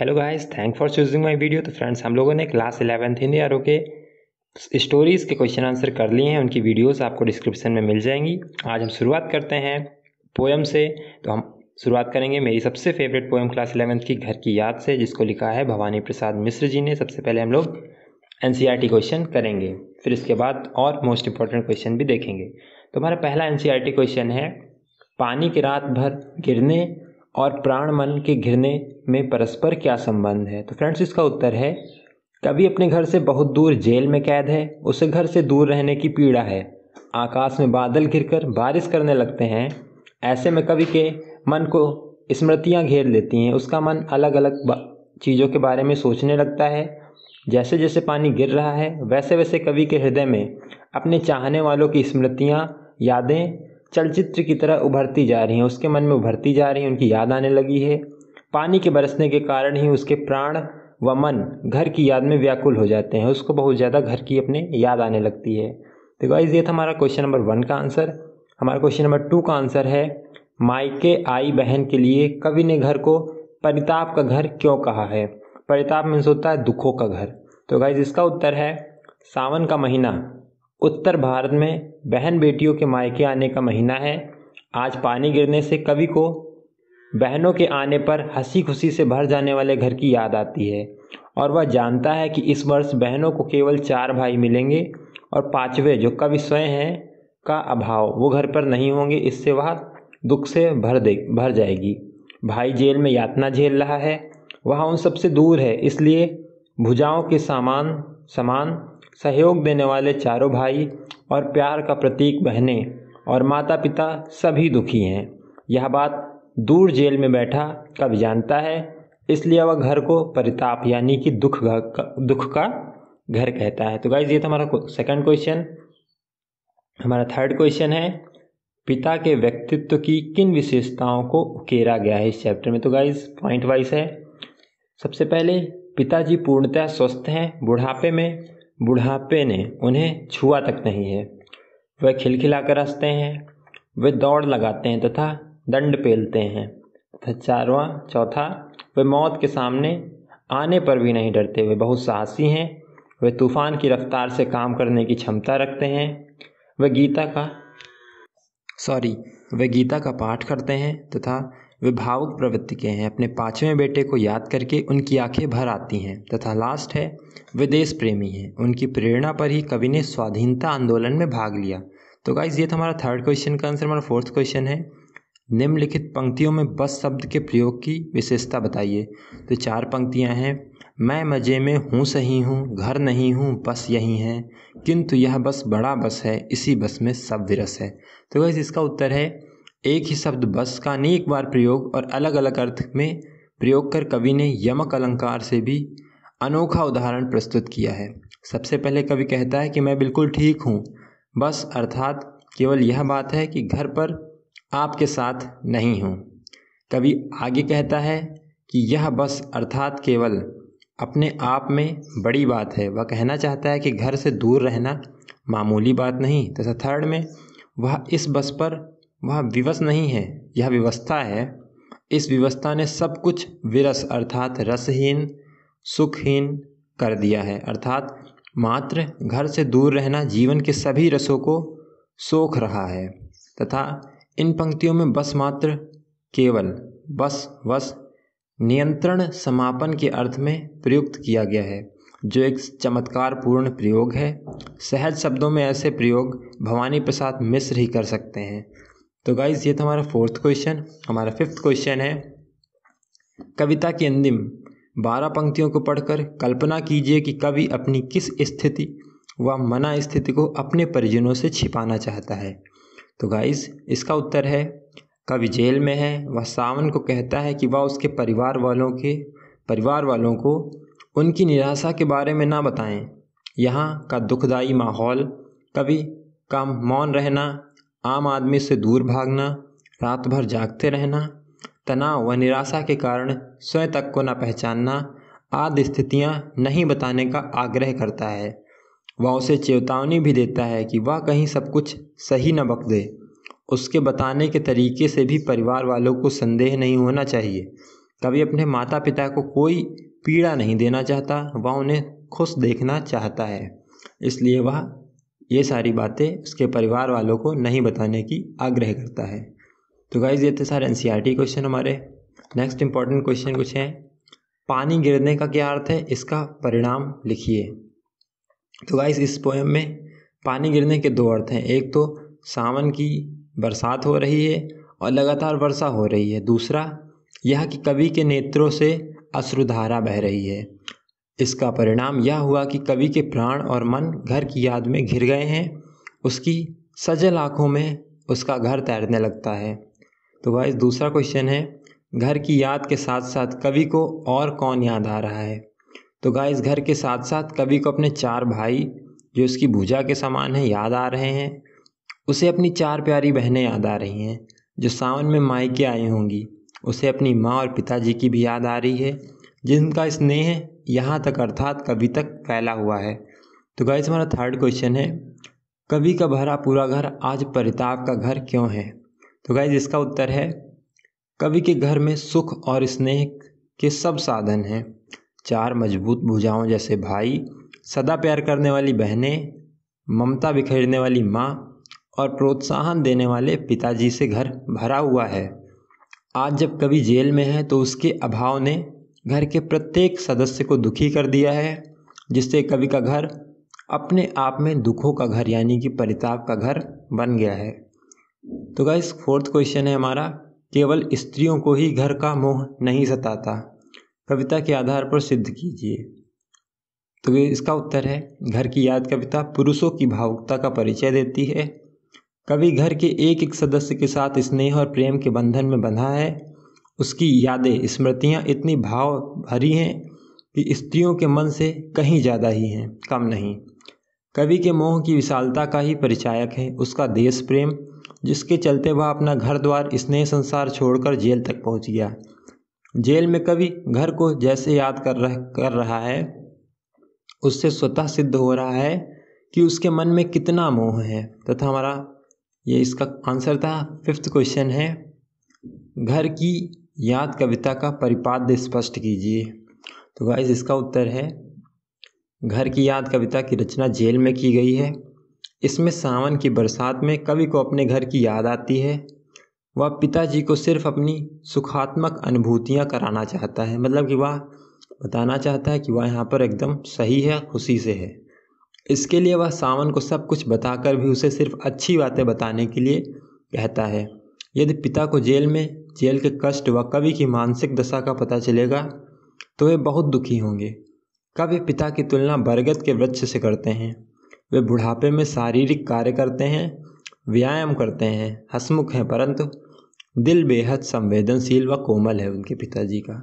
hello guys thank for choosing my video तो friends हम लोगों ने क्लास इलेवेंथ हिंदी आर के स्टोरीज़ के क्वेश्चन आंसर कर लिए हैं उनकी वीडियोस आपको डिस्क्रिप्शन में मिल जाएंगी आज हम शुरुआत करते हैं पोएम से तो हम शुरुआत करेंगे मेरी सबसे फेवरेट पोएम क्लास इलेवेंथ की घर की याद से जिसको लिखा है भवानी प्रसाद मिश्र जी ने सबसे पहले हम लोग एन क्वेश्चन e करेंगे फिर इसके बाद और मोस्ट इंपॉर्टेंट क्वेश्चन भी देखेंगे तो हमारा पहला एन क्वेश्चन e है पानी की रात भर गिरने और प्राण मन के घिरने में परस्पर क्या संबंध है तो फ्रेंड्स इसका उत्तर है कभी अपने घर से बहुत दूर जेल में कैद है उसे घर से दूर रहने की पीड़ा है आकाश में बादल घिरकर बारिश करने लगते हैं ऐसे में कवि के मन को स्मृतियाँ घेर लेती हैं उसका मन अलग अलग चीज़ों के बारे में सोचने लगता है जैसे जैसे पानी गिर रहा है वैसे वैसे कवि के हृदय में अपने चाहने वालों की स्मृतियाँ यादें चलचित्र की तरह उभरती जा रही हैं उसके मन में उभरती जा रही हैं उनकी याद आने लगी है पानी के बरसने के कारण ही उसके प्राण व मन घर की याद में व्याकुल हो जाते हैं उसको बहुत ज़्यादा घर की अपने याद आने लगती है तो गाइज ये था हमारा क्वेश्चन नंबर वन का आंसर हमारा क्वेश्चन नंबर टू का आंसर है माइके आई बहन के लिए कवि ने घर को परिताप का घर क्यों कहा है परिताप मीन्स होता है दुखों का घर तो गाइज इसका उत्तर है सावन का महीना उत्तर भारत में बहन बेटियों के मायके आने का महीना है आज पानी गिरने से कवि को बहनों के आने पर हंसी खुशी से भर जाने वाले घर की याद आती है और वह जानता है कि इस वर्ष बहनों को केवल चार भाई मिलेंगे और पाँचवें जो कवि स्वयं हैं का अभाव वो घर पर नहीं होंगे इससे वह दुख से भर दे भर जाएगी भाई जेल में यातना झेल रहा है वह उन सबसे दूर है इसलिए भुजाओं के सामान समान सहयोग देने वाले चारों भाई और प्यार का प्रतीक बहने और माता पिता सभी दुखी हैं यह बात दूर जेल में बैठा कब जानता है इसलिए वह घर को परिताप यानी कि दुख का दुख का घर कहता है तो गाइज ये था हमारा सेकंड क्वेश्चन हमारा थर्ड क्वेश्चन है पिता के व्यक्तित्व की किन विशेषताओं को उकेरा गया है इस चैप्टर में तो गाइज पॉइंट वाइज है सबसे पहले पिताजी पूर्णतः स्वस्थ हैं बुढ़ापे में बुढ़ापे ने उन्हें छुआ तक नहीं है वह खिलखिलाकर हँसते हैं वे दौड़ लगाते हैं तथा दंड पेलते हैं तथा चारवाँ चौथा वे मौत के सामने आने पर भी नहीं डरते वे बहुत साहसी हैं वे तूफ़ान की रफ़्तार से काम करने की क्षमता रखते हैं वे गीता का सॉरी वे गीता का पाठ करते हैं तथा वे भावुक प्रवृत्ति के हैं अपने पाँचवें बेटे को याद करके उनकी आँखें भर आती हैं तथा लास्ट है वे देश प्रेमी हैं उनकी प्रेरणा पर ही कवि ने स्वाधीनता आंदोलन में भाग लिया तो गाइज ये था हमारा थर्ड क्वेश्चन का आंसर हमारा फोर्थ क्वेश्चन है निम्नलिखित पंक्तियों में बस शब्द के प्रयोग की विशेषता बताइए तो चार पंक्तियाँ हैं मैं मज़े में हूँ सही हूँ घर नहीं हूँ बस यही है किंतु यह बस बड़ा बस है इसी बस में सब विरस है तो वैसे इसका उत्तर है एक ही शब्द बस का अनेक बार प्रयोग और अलग अलग अर्थ में प्रयोग कर कवि ने यमक अलंकार से भी अनोखा उदाहरण प्रस्तुत किया है सबसे पहले कवि कहता है कि मैं बिल्कुल ठीक हूँ बस अर्थात केवल यह बात है कि घर पर आपके साथ नहीं हूँ कवि आगे कहता है कि यह बस अर्थात केवल अपने आप में बड़ी बात है वह कहना चाहता है कि घर से दूर रहना मामूली बात नहीं तथा थर्ड में वह इस बस पर वह विवश नहीं है यह व्यवस्था है इस व्यवस्था ने सब कुछ विरस अर्थात रसहीन सुखहीन कर दिया है अर्थात मात्र घर से दूर रहना जीवन के सभी रसों को सोख रहा है तथा इन पंक्तियों में बस मात्र केवल बस बस नियंत्रण समापन के अर्थ में प्रयुक्त किया गया है जो एक चमत्कार पूर्ण प्रयोग है सहज शब्दों में ऐसे प्रयोग भवानी प्रसाद मिश्र ही कर सकते हैं तो गाइज ये था हमारा फोर्थ क्वेश्चन हमारा फिफ्थ क्वेश्चन है कविता की अंतिम बारह पंक्तियों को पढ़कर कल्पना कीजिए कि कवि अपनी किस स्थिति व मना स्थिति को अपने परिजनों से छिपाना चाहता है तो गाइज इसका उत्तर है कवि जेल में है वह सावन को कहता है कि वह उसके परिवार वालों के परिवार वालों को उनकी निराशा के बारे में ना बताएं यहाँ का दुखदाई माहौल कवि का मौन रहना आम आदमी से दूर भागना रात भर जागते रहना तनाव व निराशा के कारण स्वयं तक को ना पहचानना आदि स्थितियाँ नहीं बताने का आग्रह करता है वह उसे चेतावनी भी देता है कि वह कहीं सब कुछ सही न बक दे उसके बताने के तरीके से भी परिवार वालों को संदेह नहीं होना चाहिए कभी अपने माता पिता को कोई पीड़ा नहीं देना चाहता वह उन्हें खुश देखना चाहता है इसलिए वह ये सारी बातें उसके परिवार वालों को नहीं बताने की आग्रह करता है तो गाइज़ ये थे सारे एन सी क्वेश्चन हमारे नेक्स्ट इंपॉर्टेंट क्वेश्चन कुछ हैं पानी गिरने का क्या अर्थ है इसका परिणाम लिखिए तो गाइज़ इस पोएम में पानी गिरने के दो अर्थ हैं एक तो सावन की बरसात हो रही है और लगातार वर्षा हो रही है दूसरा यह कि कवि के नेत्रों से अश्रुधारा बह रही है इसका परिणाम यह हुआ कि कवि के प्राण और मन घर की याद में घिर गए हैं उसकी सजल आँखों में उसका घर तैरने लगता है तो गाइस दूसरा क्वेश्चन है घर की याद के साथ साथ कवि को और कौन याद आ रहा है तो गाइस घर के साथ साथ कवि को अपने चार भाई जो उसकी भूजा के समान हैं याद आ रहे हैं उसे अपनी चार प्यारी बहनें याद आ रही हैं जो सावन में मायके आई होंगी उसे अपनी माँ और पिताजी की भी याद आ रही है जिनका स्नेह यहाँ तक अर्थात कभी तक फैला हुआ है तो गाइस हमारा थर्ड क्वेश्चन है कभी का भरा पूरा घर आज परिताप का घर क्यों है तो गाइज इसका उत्तर है कवि के घर में सुख और स्नेह के सब साधन हैं चार मजबूत भुजाओं जैसे भाई सदा प्यार करने वाली बहनें ममता बिखेरने वाली माँ और प्रोत्साहन देने वाले पिताजी से घर भरा हुआ है आज जब कवि जेल में है तो उसके अभाव ने घर के प्रत्येक सदस्य को दुखी कर दिया है जिससे कवि का घर अपने आप में दुखों का घर यानी कि परिताप का घर बन गया है तो गाइस फोर्थ क्वेश्चन है हमारा केवल स्त्रियों को ही घर का मोह नहीं सताता कविता के आधार पर सिद्ध कीजिए तो इसका उत्तर है घर की याद कविता पुरुषों की भावुकता का परिचय देती है कवि घर के एक एक सदस्य के साथ स्नेह और प्रेम के बंधन में बंधा है उसकी यादें स्मृतियाँ इतनी भाव भरी हैं कि स्त्रियों के मन से कहीं ज़्यादा ही हैं कम नहीं कवि के मोह की विशालता का ही परिचायक है उसका देश प्रेम जिसके चलते वह अपना घर द्वार स्नेह संसार छोड़कर जेल तक पहुँच गया जेल में कवि घर को जैसे याद कर रह कर रहा है उससे स्वतः सिद्ध हो रहा है कि उसके मन में कितना मोह है तथा हमारा ये इसका आंसर था फिफ्थ क्वेश्चन है घर की याद कविता का परिपाद्य स्पष्ट कीजिए तो गाइज इसका उत्तर है घर की याद कविता की रचना जेल में की गई है इसमें सावन की बरसात में कवि को अपने घर की याद आती है वह पिताजी को सिर्फ अपनी सुखात्मक अनुभूतियाँ कराना चाहता है मतलब कि वह बताना चाहता है कि वह यहाँ पर एकदम सही है खुशी से है इसके लिए वह सावन को सब कुछ बताकर भी उसे सिर्फ अच्छी बातें बताने के लिए कहता है यदि पिता को जेल में जेल के कष्ट व कवि की मानसिक दशा का पता चलेगा तो वे बहुत दुखी होंगे कवि पिता की तुलना बरगद के वृक्ष से करते हैं वे बुढ़ापे में शारीरिक कार्य करते हैं व्यायाम करते हैं हसमुख हैं परंतु दिल बेहद संवेदनशील व कोमल है उनके पिताजी का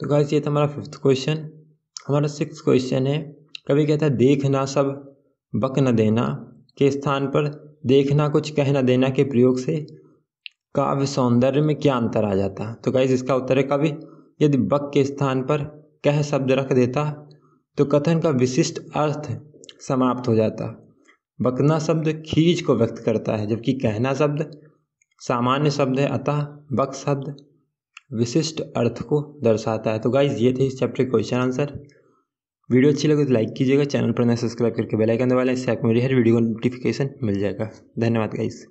तो गाइस ये था हमारा फिफ्थ क्वेश्चन हमारा सिक्स क्वेश्चन है कभी कहता है देखना सब बक न देना के स्थान पर देखना कुछ कह न देना के प्रयोग से काव्य सौंदर्य में क्या अंतर आ जाता है तो गाइज इसका उत्तर है कवि यदि बक के स्थान पर कह शब्द रख देता तो कथन का विशिष्ट अर्थ समाप्त हो जाता बकना शब्द खीज को व्यक्त करता है जबकि कहना शब्द सामान्य शब्द है अतः बक शब्द विशिष्ट अर्थ को दर्शाता है तो गाइज ये थे इस चैप्टर क्वेश्चन आंसर वीडियो अच्छी लगे तो लाइक कीजिएगा चैनल पर नए सब्सक्राइब करके बेल आइकन दबा लें इससे आपको मेरी हर वीडियो को नोटिफिकेशन मिल जाएगा धन्यवाद गाइज़